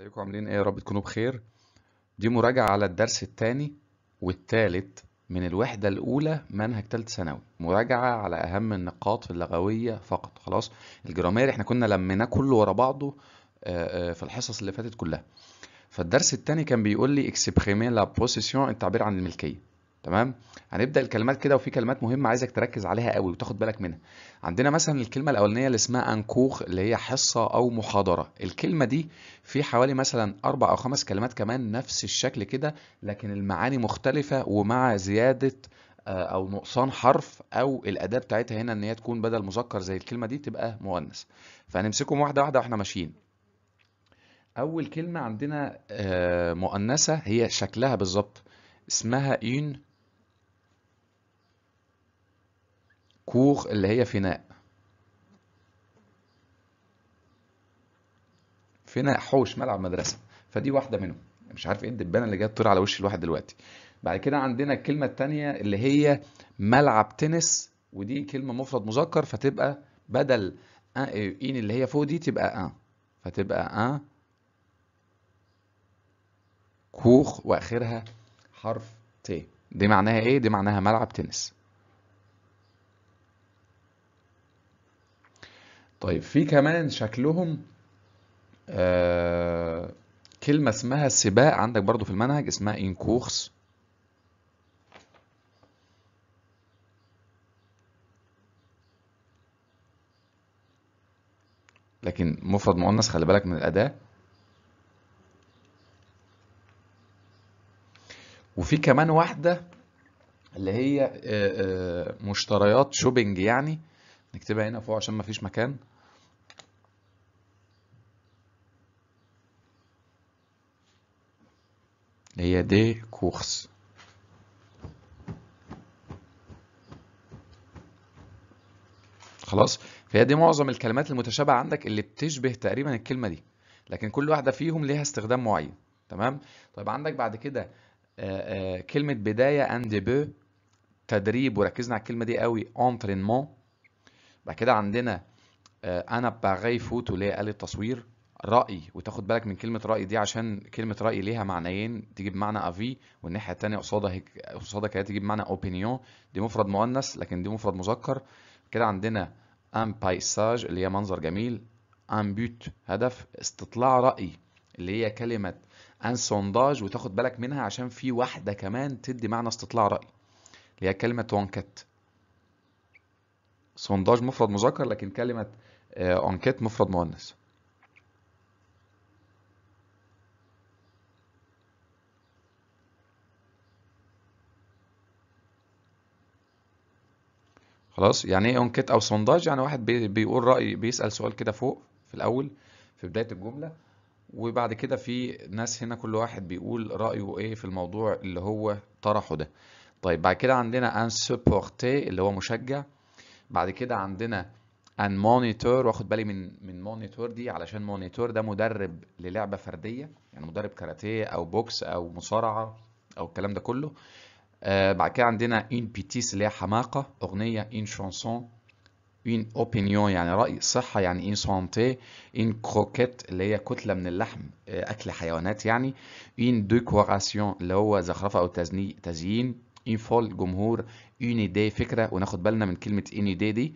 ازيكم عاملين ايه يا رب تكونوا بخير دي مراجعة على الدرس الثاني والثالث من الوحدة الأولى منهج ثالث ثانوي مراجعة على أهم النقاط في اللغوية فقط خلاص الجرامير احنا كنا لميناه كله ورا بعضه آه، آه، في الحصص اللي فاتت كلها فالدرس الثاني كان بيقول لي اكسبريمي لا بوسيسيون التعبير عن الملكية تمام هنبدا الكلمات كده وفي كلمات مهمه عايزك تركز عليها قوي وتاخد بالك منها عندنا مثلا الكلمه الاولانيه اللي اسمها انكوخ اللي هي حصه او محاضره الكلمه دي في حوالي مثلا اربع او خمس كلمات كمان نفس الشكل كده لكن المعاني مختلفه ومع زياده آه، او نقصان حرف او الاداه بتاعتها هنا ان هي تكون بدل مذكر زي الكلمه دي تبقى مؤنث فهنمسكهم واحده واحده واحنا ماشيين اول كلمه عندنا آه، مؤنثه هي شكلها بالظبط اسمها اين كوخ اللي هي فناء فناء حوش ملعب مدرسه فدي واحده منهم مش عارف ايه الدبانه اللي جت تطير على وش الواحد دلوقتي بعد كده عندنا الكلمه الثانيه اللي هي ملعب تنس ودي كلمه مفرد مذكر فتبقى بدل ان إيه، اللي هي فوق دي تبقى ان فتبقى ان كوخ واخرها حرف تي دي معناها ايه دي معناها ملعب تنس طيب في كمان شكلهم آه كلمة اسمها سباق عندك برضو في المنهج اسمها إنكوخس لكن مفرد مؤنث خلي بالك من الأداة وفي كمان واحدة اللي هي آه، آه، مشتريات شوبينج يعني نكتبها هنا فوق عشان ما فيش مكان هي دي كورس خلاص فهي دي معظم الكلمات المتشابهه عندك اللي بتشبه تقريبا الكلمه دي لكن كل واحده فيهم ليها استخدام معين تمام طيب عندك بعد كده آه، آه، كلمه بدايه اند بو تدريب وركزنا على الكلمه دي قوي انترينمون بعد كده عندنا آه، انا باغي فوتو اللي هي آلة تصوير رأي وتاخد بالك من كلمة رأي دي عشان كلمة رأي ليها معنيين تيجي بمعنى افي والناحية التانية قصادها هيك قصادك هي تيجي بمعنى اوبينيون دي مفرد مؤنث لكن دي مفرد مذكر كده عندنا ان بايساج اللي هي منظر جميل ان بيوت هدف استطلاع رأي اللي هي كلمة ان سونداج وتاخد بالك منها عشان في واحدة كمان تدي معنى استطلاع رأي اللي هي كلمة وانكت سونداج مفرد مذكر لكن كلمة اه، أنكيت مفرد مؤنث خلاص يعني ايه انكيت او سونداج يعني واحد بيقول رأي بيسأل سؤال كده فوق في الأول في بداية الجملة وبعد كده في ناس هنا كل واحد بيقول رأيه ايه في الموضوع اللي هو طرحه ده طيب بعد كده عندنا ان سبورتي اللي هو مشجع بعد كده عندنا ان مونيتور واخد بالي من من مونيتور دي علشان مونيتور ده مدرب للعبه فرديه يعني مدرب كاراتيه او بوكس او مصارعه او الكلام ده كله آه بعد كده عندنا ان بيتيس اللي هي حماقه اغنيه ان شانسون ان اوبينيون يعني راي صحه يعني ان سانتي ان كروكيت اللي هي كتله من اللحم آه اكل حيوانات يعني ان ديكوراسيون اللي هو زخرفه او تزيين ان فول جمهور اوني إيه دي فكره وناخد بالنا من كلمه اوني إيه دي دي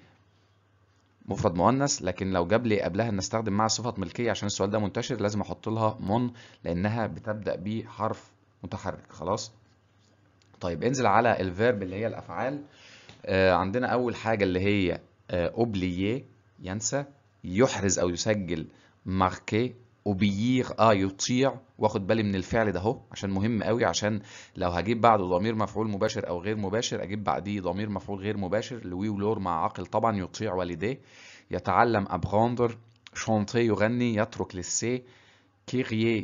مفرد مؤنث لكن لو جاب لي قبلها ان نستخدم مع صفه ملكيه عشان السؤال ده منتشر لازم احط لها مون لانها بتبدا بحرف متحرك خلاص طيب انزل على الفيرب اللي هي الافعال آه عندنا اول حاجه اللي هي اوبليي آه، ينسى يحرز او يسجل ماركي اوبييغ اه يطيع واخد بالي من الفعل ده اهو عشان مهم قوي عشان لو هجيب بعده ضمير مفعول مباشر او غير مباشر اجيب بعديه ضمير مفعول غير مباشر لوي ولور مع عاقل طبعا يطيع والديه يتعلم ابغاندر شونتي يغني يترك للسي كيغيي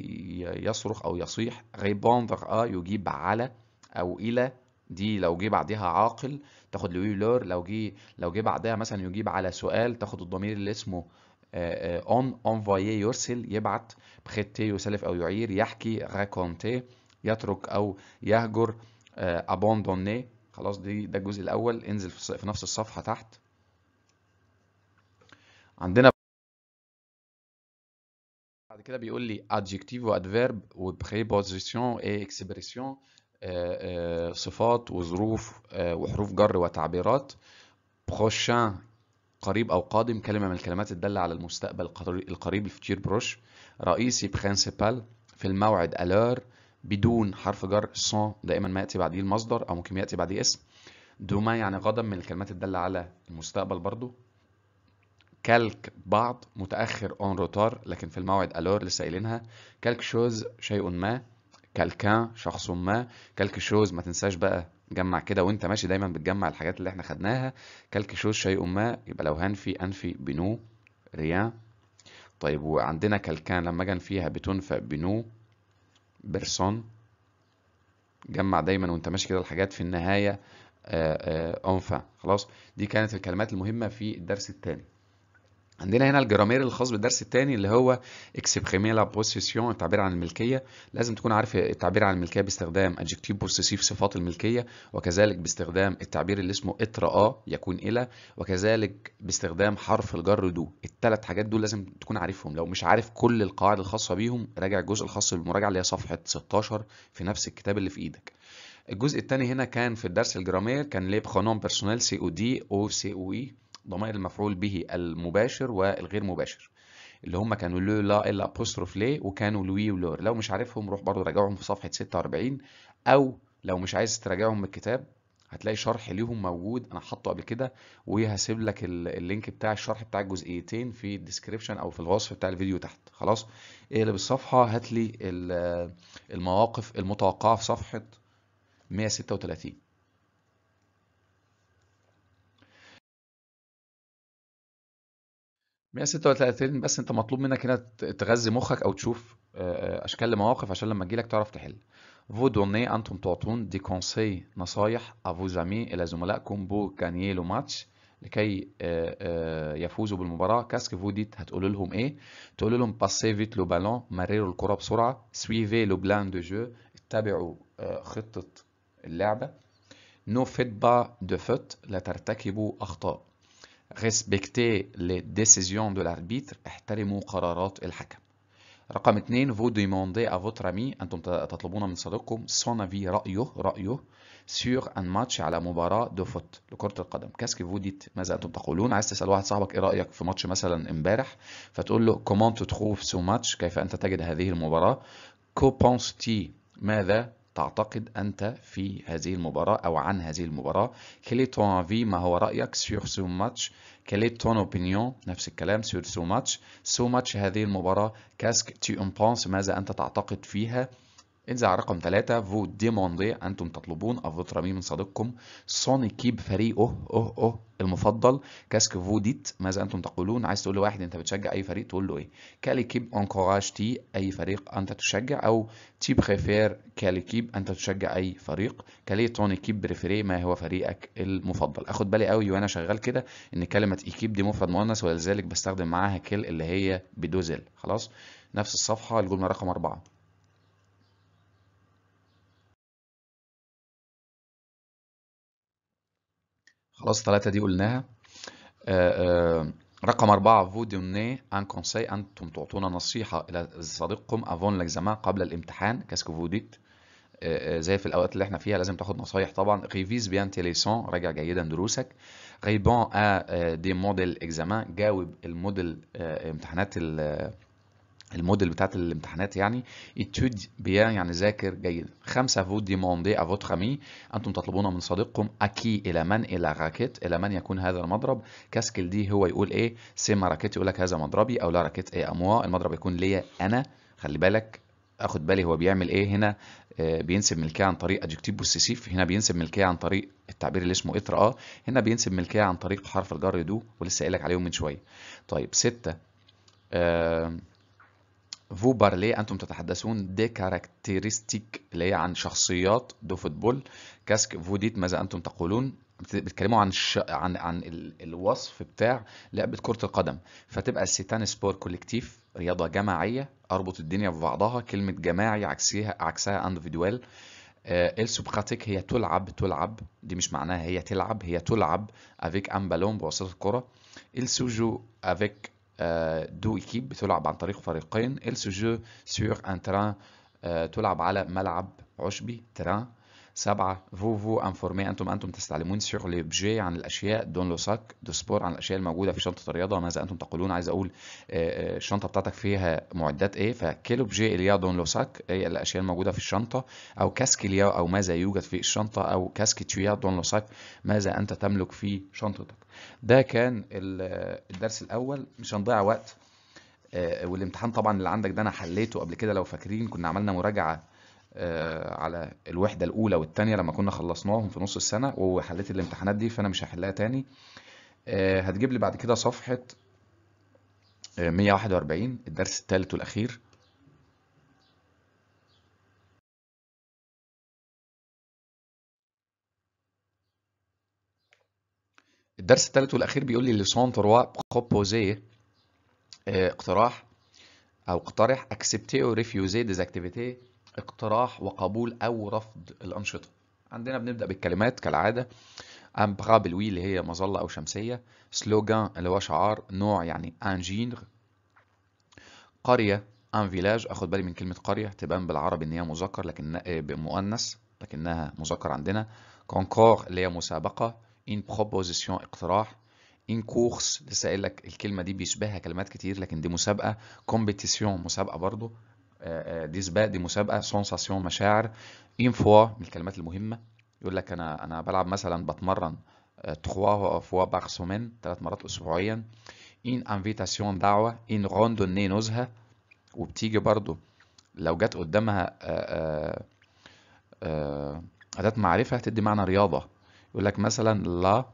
يصرخ او يصيح ريبوندر اه يجيب على او الى دي لو جه بعدها عاقل تاخد لوي ولور لو جه لو جه بعدها مثلا يجيب على سؤال تاخد الضمير اللي اسمه اون انفويي يرسل يبعت بخيتي يسلف او يعير يحكي راكونتي يترك او يهجر ابوندوني آه، خلاص دي ده الجزء الاول انزل في نفس الصفحه تحت عندنا بعد كده بيقول لي adjective وادفيرب وبريبوزيسيون اي اكسبريسيون صفات وظروف آه، وحروف جر وتعبيرات prochain قريب أو قادم كلمة من الكلمات الدالة على المستقبل القريب الفوتير بروش رئيسي برينسيبال في الموعد ألور بدون حرف جر سون دائما ما يأتي بعديه المصدر أو ممكن يأتي بعديه اسم دوما يعني غدا من الكلمات الدالة على المستقبل برضو كالك بعض متأخر اون روتار لكن في الموعد ألور لسه قايلينها كالك شوز شيء ما كالكان شخص ما كالك شوز ما تنساش بقى جمع كده وانت ماشي دايما بتجمع الحاجات اللي احنا خدناها شوز شيء ما يبقى لو هنفي انفي بنو ريان طيب وعندنا كالكان لما كان فيها بتنفى بنو بيرسون جمع دايما وانت ماشي كده الحاجات في النهايه آه، آه، انفى خلاص دي كانت الكلمات المهمه في الدرس الثاني عندنا هنا الجرامير الخاص بالدرس الثاني اللي هو اكسبريمي بوسيسيون التعبير عن الملكيه لازم تكون عارف التعبير عن الملكيه باستخدام ادجكتيف بوسيسيف صفات الملكيه وكذلك باستخدام التعبير اللي اسمه اترا يكون الى وكذلك باستخدام حرف الجر دو الثلاث حاجات دول لازم تكون عارفهم لو مش عارف كل القواعد الخاصه بيهم راجع الجزء الخاص بالمراجعه اللي هي صفحه 16 في نفس الكتاب اللي في ايدك الجزء الثاني هنا كان في الدرس الجرامير كان ليه برونوم بيرسونيل سي او دي او سي او اي ضمائر المفعول به المباشر والغير مباشر اللي هم كانوا لو لا الا ابوستروف ليه وكانوا لوي ولور لو مش عارفهم روح برضو راجعهم في صفحه 46 او لو مش عايز تراجعهم من الكتاب هتلاقي شرح ليهم موجود انا حاطه قبل كده وهسيب لك اللينك بتاع الشرح بتاع الجزئيتين في الديسكريبشن او في الوصف بتاع الفيديو تحت خلاص اقلب الصفحه هات لي المواقف المتوقعه في صفحه 136 136 بس انت مطلوب منك هنا تغذي مخك او تشوف آه، آه، اشكال لمواقف عشان لما تجيلك تعرف تحل فو دوني انتم تعطون دي كونسي نصايح افو زامي الى زملائكم بو كانيي لو ماتش لكي آه، يفوزوا بالمباراه كاسك فو ديت هتقول لهم ايه تقول لهم باسي فيت لو بالون مرروا الكره بسرعه سويفي لو بلان دو جو اتبعوا خطه اللعبه نو فيت با دو فوت لا ترتكبوا اخطاء ريسبكتي لي ديسيزيون دو لاربيتر احترموا قرارات الحكم رقم اثنين فو ديموندي ا فوتر امي انتم تطلبون من صديقكم سون افي رأيه رأيه سيغ ان ماتش على مباراة دو فوت لكرة القدم كاسكي فو ديت ماذا انتم تقولون عايز تسأل واحد صاحبك ايه رأيك في ماتش مثلا امبارح فتقول له كومون تو تروف سو ماتش كيف انت تجد هذه المباراة كو بونس تي ماذا تعتقد أنت في هذه المباراة أو عن هذه المباراة كلي تون في ما هو رأيك sur سو ماتش كلي تون اوبينيون نفس الكلام sur سو ماتش سو ماتش هذه المباراة كاسك تي en بونس ماذا أنت تعتقد فيها على رقم 3 فو ديموندي انتم تطلبون افضل تطلبين من صديقكم سون كيب فريقه اوه اوه المفضل كاسك فو ديت ماذا انتم تقولون عايز تقول لواحد انت بتشجع اي فريق تقول له ايه كيب انكوراج تي اي فريق انت تشجع او تي بريفير كيب انت تشجع اي فريق كالي تون كيب بريفري ما هو فريقك المفضل اخد بالي قوي وانا شغال كده ان كلمه ايكيب دي مفرد مؤنث ولذلك بستخدم معاها كل اللي هي بدوزل خلاص نفس الصفحه الجمله رقم 4 خلاص ثلاثة دي قلناها آه، آه، رقم أربعة فو دوني أن كونساي أنتم تعطونا نصيحة إلى صديقكم أفون ليكزامان قبل الامتحان كاسكو فو ديت زي في الأوقات اللي احنا فيها لازم تاخد نصايح طبعا ريفيز بيان تيليسون راجع جيدا دروسك ريبون أ دي موديل إكزامان جاوب الموديل آه، امتحانات الموديل بتاعت الامتحانات يعني اتود بيان يعني ذاكر جيد خمسة فو ديموندي افوت خامي انتم تطلبون من صديقكم اكي الى من الى راكيت الى من يكون هذا المضرب كاسكل دي هو يقول ايه سيما راكيت يقول لك هذا مضربي او لا راكيت ايه اموا المضرب يكون ليا انا خلي بالك اخد بالي هو بيعمل ايه هنا آه، بينسب ملكيه عن طريق ادجكتيف بوسيسيف هنا بينسب ملكيه عن طريق التعبير اللي اسمه اتر اه هنا بينسب ملكيه عن طريق حرف الجر دو ولسه قايل لك عليهم من شويه طيب ستة آه فو بارلي انتم تتحدثون دي كاركتيرستيك اللي هي عن شخصيات دو فوتبول كاسك فو ديت ماذا انتم تقولون بيتكلموا عن الش... عن عن ال... الوصف بتاع لعبه كره القدم فتبقى سيتان سبور كوليكتيف رياضه جماعيه اربط الدنيا في بعضها كلمه جماعي عكسها عكسها اندفيدوال السوبخاتيك هي تلعب تلعب دي مش معناها هي تلعب هي تلعب افيك ام بالون بواسطه الكره السوجو افيك دو ايكيب بتلعب عن طريق فريقين السجو جو سور ان تران تلعب على ملعب عشبي تران سبعة فوفو انفورمي انتم انتم تستعلمون سيغ بجي عن الاشياء دون لو ساك دو سبور عن الاشياء الموجوده في شنطه الرياضه ماذا انتم تقولون عايز اقول آه، آه، الشنطه بتاعتك فيها معدات ايه فكيلو بجي اليا دون لو ساك اي الاشياء الموجوده في الشنطه او كاسك اليا او ماذا يوجد في الشنطه او كاسك تشويا دون لو ساك ماذا انت تملك في شنطتك ده كان الدرس الاول مش هنضيع وقت آه، والامتحان طبعا اللي عندك ده انا حليته قبل كده لو فاكرين كنا عملنا مراجعه آه، على الوحده الاولى والثانيه لما كنا خلصناهم في نص السنه وحليت الامتحانات دي فانا مش هحلها تاني آه، هتجيب لي بعد كده صفحه 141 آه، الدرس الثالث والاخير الدرس الثالث والاخير بيقول لي ليسون تروا بروبوزي اقتراح او اقترح اكسبتي او ريفيوزي ديزاكتيفيتي اقتراح وقبول او رفض الانشطه عندنا بنبدا بالكلمات كالعاده ام بالوي اللي هي مظله او شمسيه سلوغان اللي هو شعار نوع يعني انجينر قريه ان فيلاج اخد بالي من كلمه قريه تبان بالعربي ان هي مذكر لكن آه، مؤنث لكنها مذكر عندنا كونكور اللي هي مسابقه ان بروبوزيسيون اقتراح ان كورس لسه قايل لك الكلمه دي بيشبهها كلمات كتير لكن دي مسابقه كومبيتيسيون مسابقه برضو آه، آه، دي سباق دي مسابقه سونساسيون مشاعر اون فوا من الكلمات المهمه يقول لك انا انا بلعب مثلا بتمرن تخوا فوا باغ سومين ثلاث مرات اسبوعيا ان انفيتاسيون دعوه ان روندوني نزهه وبتيجي برضو لو جت قدامها آه، اداه معرفه تدي معنى رياضه يقول لك مثلا لا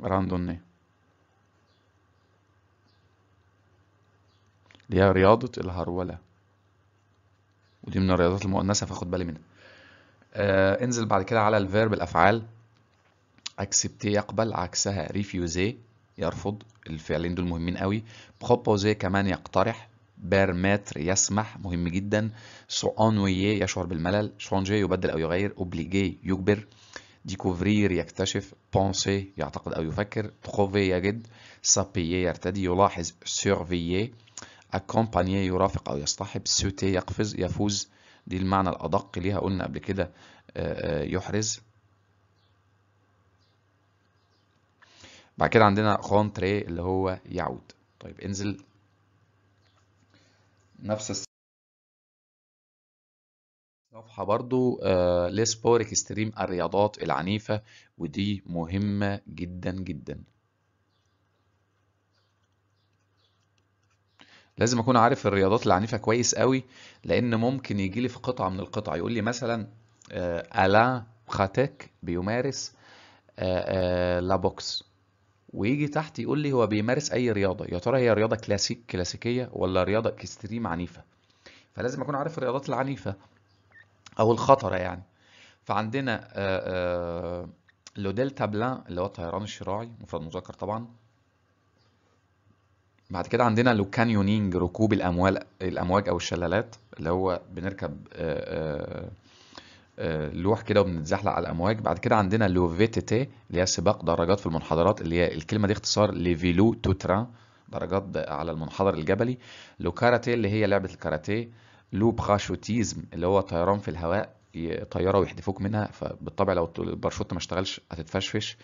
راندوني اللي هي رياضة الهرولة ودي من الرياضات المؤنثة فاخد بالي منها آه انزل بعد كده على الفيرب الأفعال اكسبتي يقبل عكسها ريفيوزي يرفض الفعلين دول مهمين قوي بروبوزي كمان يقترح بيرمتر يسمح مهم جدا سو انويي يشعر بالملل شونجي يبدل او يغير اوبليجي يجبر ديكوفرير يكتشف بونسي يعتقد او يفكر تخوفي يجد سابيي يرتدي يلاحظ سيرفيي accompany يرافق أو يصطحب سوتي يقفز يفوز دي المعنى الأدق ليها قلنا قبل كده آه، آه، يحرز بعد كده عندنا خونتري اللي هو يعود طيب انزل نفس الصفحة برضو آه، لسبورك استريم الرياضات العنيفة ودي مهمة جدا جدا لازم اكون عارف الرياضات العنيفه كويس قوي لان ممكن يجي لي في قطعه من القطع يقول لي مثلا آه، الا خاتيك بيمارس آه، آه، لا بوكس ويجي تحت يقول لي هو بيمارس اي رياضه يا ترى هي رياضه كلاسيك كلاسيكيه ولا رياضه اكستريم عنيفه فلازم اكون عارف الرياضات العنيفه او الخطره يعني فعندنا لوديل تابلان اللي هو الطيران الشراعي مفرد مذكر طبعا بعد كده عندنا لو كانيونينج ركوب الاموال الامواج او الشلالات اللي هو بنركب آه، آه، آه، لوح كده وبنتزحلق على الامواج بعد كده عندنا لو فيتيتي اللي هي سباق دراجات في المنحدرات اللي هي الكلمه دي اختصار لفيلو توترا درجات على المنحدر الجبلي لو كاراتيه اللي هي لعبه الكاراتيه لو بخاشوتيزم اللي هو طيران في الهواء طياره ويحدفوك منها فبالطبع لو الباراشوت ما اشتغلش هتتفشفش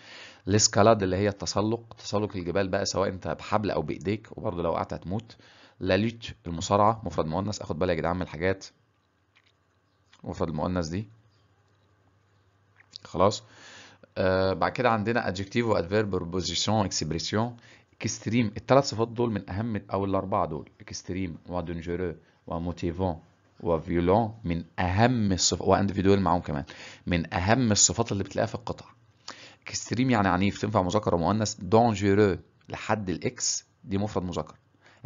الاسكالاد اللي هي التسلق تسلق الجبال بقى سواء انت بحبل او بايديك وبرضه لو وقعت هتموت لاليت المصارعه مفرد مؤنث اخد بالي يا جدعان من الحاجات مفرد المؤنث دي خلاص آه بعد كده عندنا ادجكتيف وادفيرب بروبوزيشن اكسبريسيون اكستريم الثلاث صفات دول من اهم او الاربعه دول اكستريم ودونجورو وموتيفون وفيولون من اهم الصفات واندفيدوال معاهم كمان من اهم الصفات اللي بتلاقيها في القطع اكستريم يعني عنيف تنفع مذكر ومؤنث دونجيرو لحد الاكس دي مفرد مذكر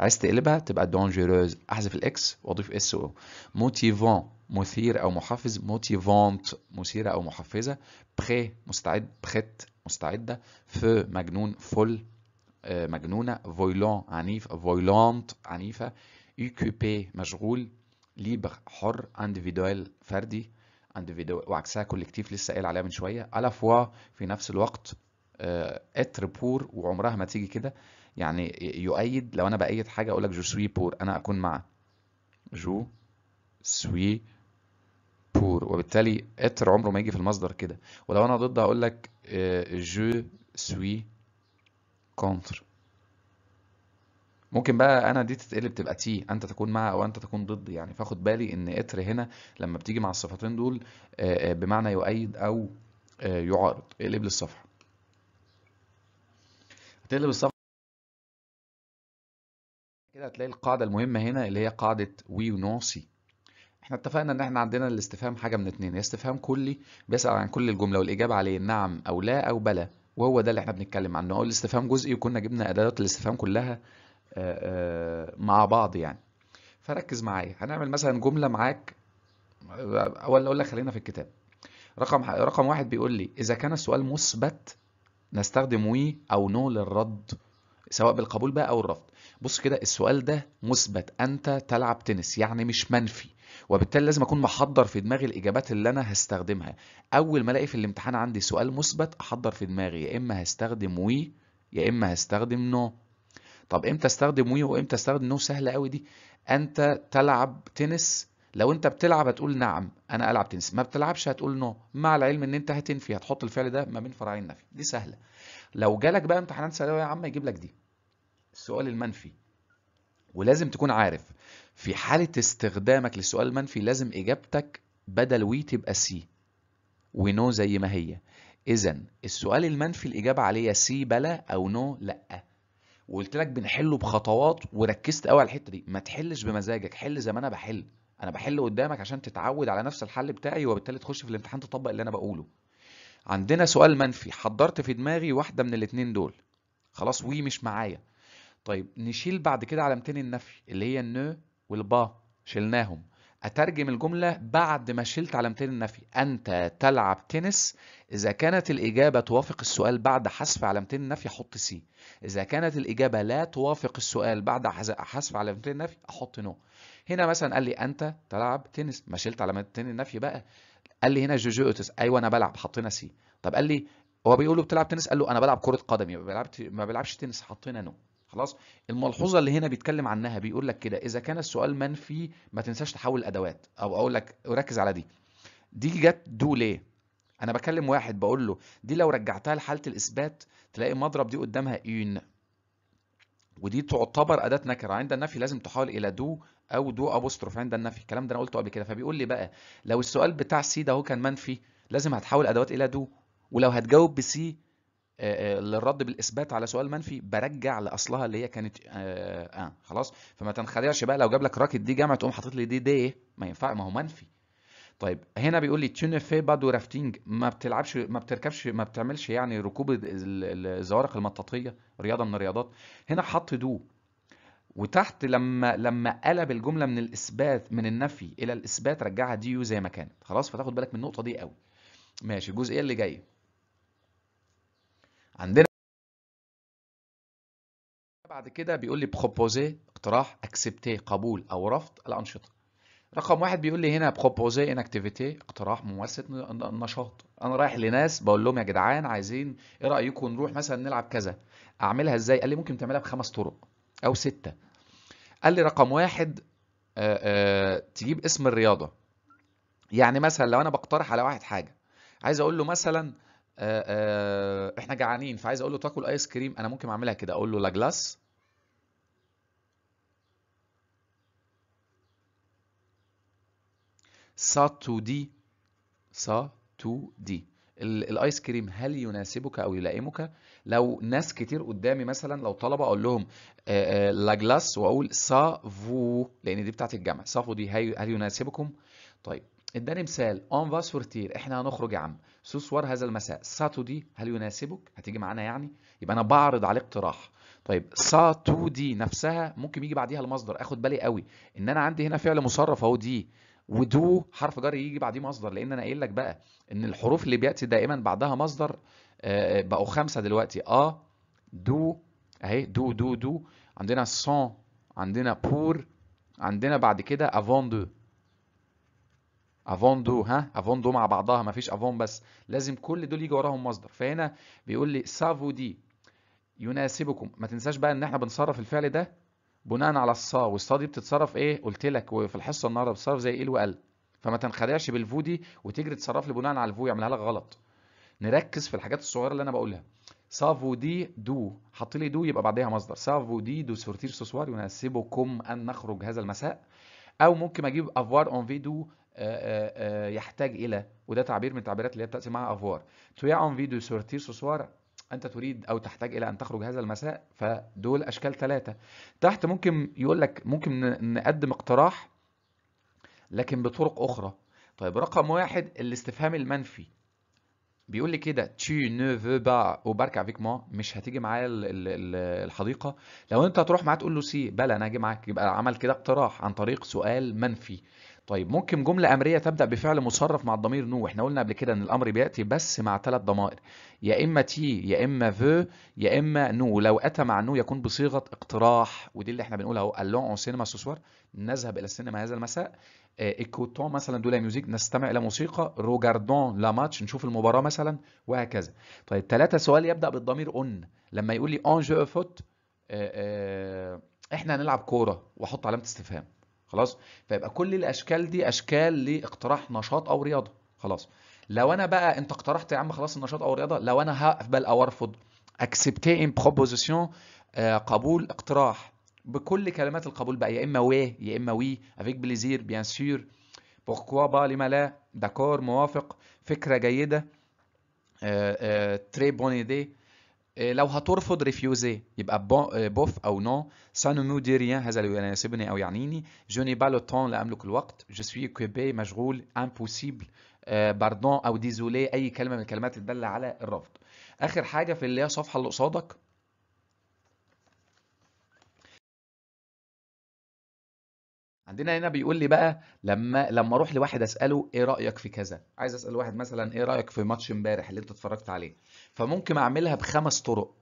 عايز تقلبها تبقى دونجيروز احذف الاكس واضيف اس او موتيفون مثير او محفز موتيفونت مثيره او محفزه بخي مستعد بخيت مستعده في مجنون فل آه، مجنونه فويلون عنيف فويلونت عنيفه يكوبي مشغول ليبر حر انديفيدوال فردي انديفيدوال وعكسها كولكتيف لسه قايل عليها من شويه الا فوا في نفس الوقت اتر آه، بور وعمرها ما تيجي كده يعني يؤيد لو انا بايد حاجه اقول لك جو سوي بور انا اكون مع جو سوي بور وبالتالي اتر عمره ما يجي في المصدر كده ولو انا ضد هقول لك جو سوي كونتر ممكن بقى انا دي تتقلب تبقى تي انت تكون مع او انت تكون ضد يعني فاخد بالي ان اتر هنا لما بتيجي مع الصفتين دول آه، آه، بمعنى يؤيد او آه، يعارض اقلب لي الصفحه هتقلب الصفحه كده هتلاقي القاعده المهمه هنا اللي هي قاعده وي ونو سي احنا اتفقنا ان احنا عندنا الاستفهام حاجه من اتنين يا استفهام كلي بيسال عن كل الجمله والاجابه عليه نعم او لا او بلى وهو ده اللي احنا بنتكلم عنه او الاستفهام جزئي وكنا جبنا ادوات الاستفهام كلها آه، آه، مع بعض يعني فركز معايا هنعمل مثلا جمله معاك اول اقول لك خلينا في الكتاب رقم رقم واحد بيقول لي اذا كان السؤال مثبت نستخدم وي او نو للرد سواء بالقبول بقى او الرفض بص كده السؤال ده مثبت انت تلعب تنس يعني مش منفي وبالتالي لازم اكون محضر في دماغي الاجابات اللي انا هستخدمها اول ما الاقي في الامتحان عندي سؤال مثبت احضر في دماغي يا اما هستخدم وي يا اما هستخدم نو طب امتى استخدم وي وامتى استخدم نو سهله قوي دي انت تلعب تنس لو انت بتلعب هتقول نعم انا العب تنس ما بتلعبش هتقول نو مع العلم ان انت هتنفي هتحط الفعل ده ما بين فرعين النفي دي سهله لو جالك بقى امتحانات ثانويه عم يجيب لك دي السؤال المنفي ولازم تكون عارف في حاله استخدامك للسؤال المنفي لازم اجابتك بدل وي تبقى سي ونو زي ما هي اذا السؤال المنفي الاجابه عليه سي بلا او نو لا وقلت لك بنحله بخطوات وركزت قوي على الحته دي ما تحلش بمزاجك حل زي ما انا بحل انا بحل قدامك عشان تتعود على نفس الحل بتاعي وبالتالي تخش في الامتحان تطبق اللي انا بقوله عندنا سؤال منفي حضرت في دماغي واحده من الاثنين دول خلاص وي مش معايا طيب نشيل بعد كده علامتين النفي اللي هي النو والبا شلناهم أترجم الجملة بعد ما شلت علامتين النفي أنت تلعب تنس إذا كانت الإجابة توافق السؤال بعد حذف علامتين النفي أحط سي إذا كانت الإجابة لا توافق السؤال بعد حذف علامتين النفي أحط نو هنا مثلا قال لي أنت تلعب تنس ما شلت علامتين النفي بقى قال لي هنا أوتس أيوه أنا بلعب حطينا سي طب قال لي هو بيقول له بتلعب تنس قال له أنا بلعب كرة قدم يبقى ما بلعبش تنس حطينا نو خلاص الملحوظه اللي هنا بيتكلم عنها بيقول لك كده اذا كان السؤال منفي ما تنساش تحول الادوات او اقول لك ركز على دي دي جت دو ليه انا بكلم واحد بقول له دي لو رجعتها لحاله الاثبات تلاقي مضرب دي قدامها اين ودي تعتبر اداه نكره عند النفي لازم تحول الى دو او دو ابوستروف عند النفي الكلام ده انا قلته قبل كده فبيقول لي بقى لو السؤال بتاع سي ده هو كان منفي لازم هتحول ادوات الى دو ولو هتجاوب بسي آه، آه، للرد بالاثبات على سؤال منفي برجع لاصلها اللي هي كانت آه, اه خلاص فما تنخدعش بقى لو جاب لك راكت دي جامعه تقوم حاطط لي دي دي ما ينفع ما هو منفي طيب هنا بيقول لي تشون في بادو رافتنج ما بتلعبش ما بتركبش ما بتعملش يعني ركوب الزوارق المطاطيه رياضه من الرياضات هنا حط دو وتحت لما لما قلب الجمله من الاثبات من النفي الى الاثبات رجعها دي يو زي ما كانت خلاص فتاخد بالك من النقطه دي قوي ماشي الجزئيه اللي جايه عندنا بعد كده بيقول لي بروبوزي اقتراح اكسبتي قبول او رفض الانشطه رقم واحد بيقول لي هنا بروبوزي ان اكتيفيتي اقتراح ممارسه النشاط انا رايح لناس بقول لهم يا جدعان عايزين ايه رايكم نروح مثلا نلعب كذا اعملها ازاي قال لي ممكن تعملها بخمس طرق او سته قال لي رقم واحد آآ آآ تجيب اسم الرياضه يعني مثلا لو انا بقترح على واحد حاجه عايز اقول له مثلا آآ آه، آه، احنا جعانين فعايز اقول له تاكل ايس كريم انا ممكن اعملها كده اقول له لا جلاس سا تو دي سا تو دي الايس كريم هل يناسبك او يلائمك لو ناس كتير قدامي مثلا لو طلبه اقول لهم آه، لا جلاس واقول سافو لان دي بتاعت الجامعه سافو دي هل يناسبكم طيب اداني مثال اون va سورتير احنا هنخرج يا عم سوسوار هذا المساء ساتودي هل يناسبك هتيجي معانا يعني يبقى انا بعرض عليه اقتراح طيب ساتودي نفسها ممكن يجي بعديها المصدر اخد بالي قوي ان انا عندي هنا فعل مصرف اهو دي ودو حرف جر يجي بعديه مصدر لان انا قايل لك بقى ان الحروف اللي بياتي دائما بعدها مصدر آه، آه، بقوا خمسه دلوقتي اه دو اهي دو دو دو عندنا سون عندنا بور عندنا بعد كده افون دو افون دو ها افون دو مع بعضها ما فيش افون بس لازم كل دول يجي وراهم مصدر فهنا بيقول لي سافو دي يناسبكم ما تنساش بقى ان احنا بنصرف الفعل ده بناء على الصا والصا دي بتتصرف ايه قلت لك وفي الحصه النهارده بتتصرف زي ال وال فما تنخدعش بالفو دي وتجري تصرف لي بناء على الفو يعملها لك غلط نركز في الحاجات الصغيره اللي انا بقولها سافو دي دو حط لي دو يبقى بعديها مصدر سافو دي دو سورتير سوسوار يناسبكم ان نخرج هذا المساء او ممكن اجيب افوار اون في دو آه، آه، آه، يحتاج الى وده تعبير من التعبيرات اللي هي بتاتي معاها افوار تو اونفي فيديو سورتير سوسوار انت تريد او تحتاج الى ان تخرج هذا المساء فدول اشكال ثلاثه تحت ممكن يقول لك ممكن نقدم اقتراح لكن بطرق اخرى طيب رقم واحد الاستفهام المنفي بيقول لي كده تشي نو فو با وبركع افيك مو مش هتيجي معايا الحديقه لو انت هتروح معاه تقول له سي بلا انا هاجي معاك يبقى عمل كده اقتراح عن طريق سؤال منفي طيب ممكن جملة أمرية تبدأ بفعل مصرف مع الضمير نو احنا قلنا قبل كده إن الأمر بيأتي بس مع ثلاث ضمائر يا إما تي يا إما فو يا إما نو لو أتى مع نو يكون بصيغة اقتراح ودي اللي احنا بنقولها اهو اللون أون سينما سوسوار نذهب إلى السينما هذا المساء ايكوتون آه، مثلا دولا ميوزيك نستمع إلى موسيقى روجاردون لا ماتش نشوف المباراة مثلا وهكذا طيب ثلاثة سؤال يبدأ بالضمير أون لما يقول لي أون جو فوت احنا هنلعب كورة وأحط علامة استفهام خلاص فيبقى كل الاشكال دي اشكال لاقتراح نشاط او رياضه خلاص لو انا بقى انت اقترحت يا عم خلاص النشاط او الرياضه لو انا هقبل او ارفض اكسبتي ان بروبوزيسيون قبول اقتراح بكل كلمات القبول بقى يا اما وي يا اما وي افيك بليزير بيان سور بوركوا با لما لا داكور موافق فكره جيده تري بون ايدي إيه، لو هترفض ريفيوزي يبقى بوف إيه، او نو سانو مو دي ريان هذا لا يناسبني او يعنيني جوني با لو طون لا املك الوقت جو سوي كوبي مشغول امبوسيبل باردون او ديزولي اي كلمه من الكلمات اللي تدل على الرفض اخر حاجه في اللي هي الصفحه اللي قصادك عندنا هنا بيقول لي بقى لما لما اروح لواحد اساله ايه رايك في كذا عايز اسال واحد مثلا ايه رايك في ماتش امبارح اللي انت اتفرجت عليه فممكن اعملها بخمس طرق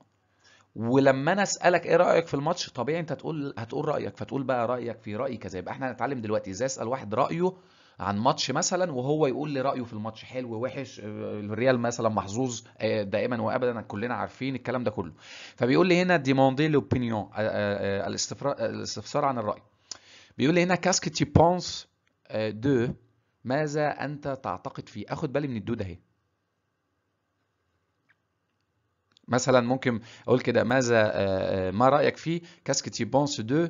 ولما انا اسالك ايه رايك في الماتش طبيعي انت هتقول هتقول رايك فتقول بقى رايك في رايي كذا يبقى احنا هنتعلم دلوقتي ازاي اسال واحد رايه عن ماتش مثلا وهو يقول لي رايه في الماتش حلو وحش آه، الريال مثلا محظوظ آه، دائما وابدا كلنا عارفين الكلام ده كله فبيقول لي هنا ديموندي آه، لوبينيون الاستفسار عن الراي بيقول لي هنا كاسك تي بونس آه، دو ماذا انت تعتقد فيه اخد بالي من الدوده اهي مثلا ممكن اقول كده ماذا آه، آه، ما رايك فيه كاسك تي بونس دو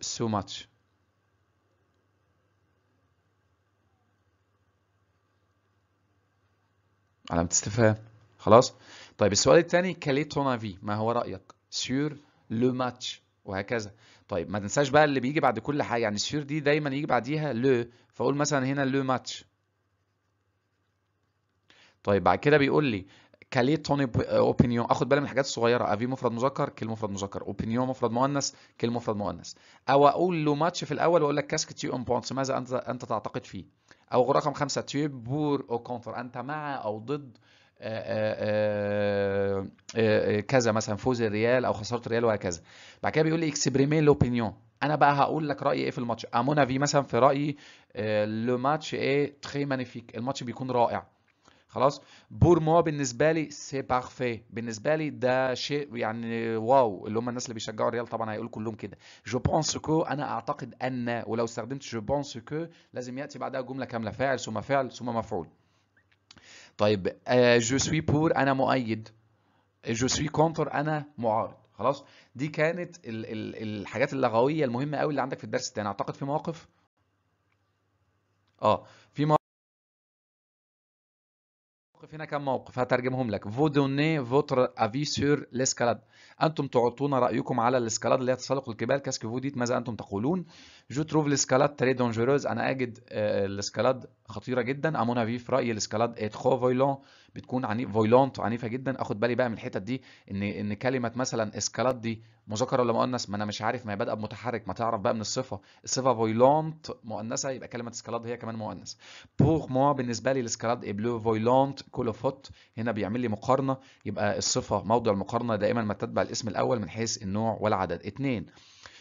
سو ماتش علامة استفهام خلاص طيب السؤال الثاني كالي تون افي ما هو رايك سور لو ماتش وهكذا طيب ما تنساش بقى اللي بيجي بعد كل حاجه يعني السفير دي دايما يجي بعديها لو فاقول مثلا هنا لو ماتش طيب بعد كده بيقول لي كالي توني اوبينيون اخد بالي من الحاجات الصغيره افي مفرد مذكر كلمه مفرد مذكر اوبينيون مفرد مؤنث كلمه مفرد مؤنث او اقول لو ماتش في الاول واقول لك كاسك تي اون بونتس ماذا انت انت تعتقد فيه او رقم خمسة تيب بور او كونتر انت مع او ضد آه، آه، آه، كذا مثلا فوز الريال او خساره الريال وهكذا بعد كده بيقول لي اكسبريمي لوبينيون انا بقى هقول لك رايي ايه في الماتش امونا في مثلا في رايي لو ماتش ايه تري مانيفيك الماتش بيكون رائع خلاص بور موا بالنسبه لي سي بارفي بالنسبه لي ده شيء يعني واو اللي هم الناس اللي بيشجعوا الريال طبعا هيقولوا كلهم كده جو بونس كو انا اعتقد ان ولو استخدمت جو بونس كو لازم ياتي بعدها جمله كامله فاعل ثم فعل ثم مفعول طيب جو سوي بور انا مؤيد جو سوي كونتر انا معارض خلاص دي كانت ال ال الحاجات اللغويه المهمه قوي اللي عندك في الدرس الثاني اعتقد في مواقف اه في موقف هنا كم موقف هترجمهم لك فو دوني فوتر افي سور لاسكالاد انتم تعطون رايكم على الاسكالاد اللي هي تسلق الجبال كاسك فوديت ماذا انتم تقولون جو تروف الاسكالات تري دونجوروز انا اجد آه، الاسكالات خطيره جدا امونا في في رايي الاسكالات تخو فويلون بتكون عنيف فويلونت عنيفه جدا اخد بالي بقى من الحتت دي ان ان كلمه مثلا اسكالات دي مذكر ولا مؤنث ما انا مش عارف ما هي بادئه بمتحرك ما تعرف بقى من الصفه الصفه فويلونت مؤنثه يبقى كلمه اسكالات هي كمان مؤنث بور موا بالنسبه لي الاسكالات اي بلو فويلونت كولوفوت هنا بيعمل لي مقارنه يبقى الصفه موضع المقارنه دائما ما تتبع الاسم الاول من حيث النوع والعدد اثنين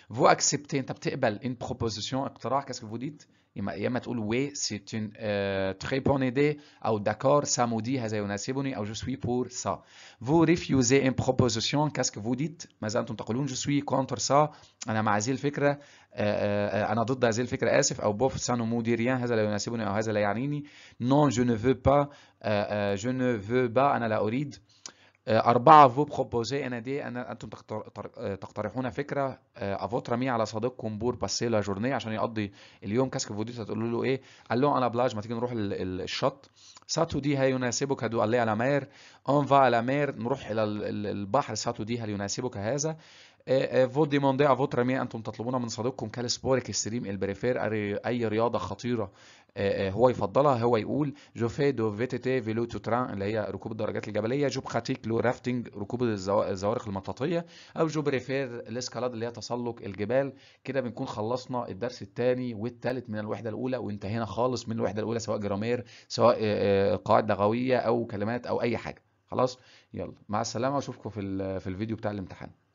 Vous acceptez, vous acceptez eh ben, une proposition, un projet, qu'est-ce que vous dites Ou bien vous dites, oui, c'est une euh, très bonne idée, ah, ou d'accord, ça me dit, ça me dit, ou je suis pour ça. Vous refusez une proposition, qu'est-ce que vous dites Par exemple, vous dites, je suis contre ça, je n'ai pas besoin de cette idée, je suis contre désolé, ça ne me dit rien, ça ne me dit rien, ça ne me dit rien, non, je ne veux pas, euh, euh, je ne veux pas, je ne veux pas, آه، أربعة فو بروبوزي أنا دي أنا أنتم آه، تقترحون فكرة آه، أفوت رميه على صديقكم بور باسيلا جورني عشان يقضي اليوم كاسك فودي تقول له إيه؟ قال له أنا بلاج ما تيجي نروح الشط ساتو دي هل يناسبك هدو قال لي على مير أون فا على مير نروح إلى البحر ساتو دي هل يناسبك هذا إيه، إيه، فو ديموندي افو ترامي انتم تطلبون من صديقكم كالسبوريك السليم البريفير اي رياضه خطيره إيه، هو يفضلها هو يقول جو في دو فيتيتي فيلو توتران اللي هي ركوب الدراجات الجبليه جو بخاتيك لو رافتنج ركوب الزوارق المطاطيه او جو بريفير الاسكالاد اللي هي تسلق الجبال كده بنكون خلصنا الدرس الثاني والثالث من الوحده الاولى وانتهينا خالص من الوحده الاولى سواء جرامير سواء قواعد لغويه او كلمات او اي حاجه خلاص يلا مع السلامه واشوفكم في في الفيديو بتاع الامتحان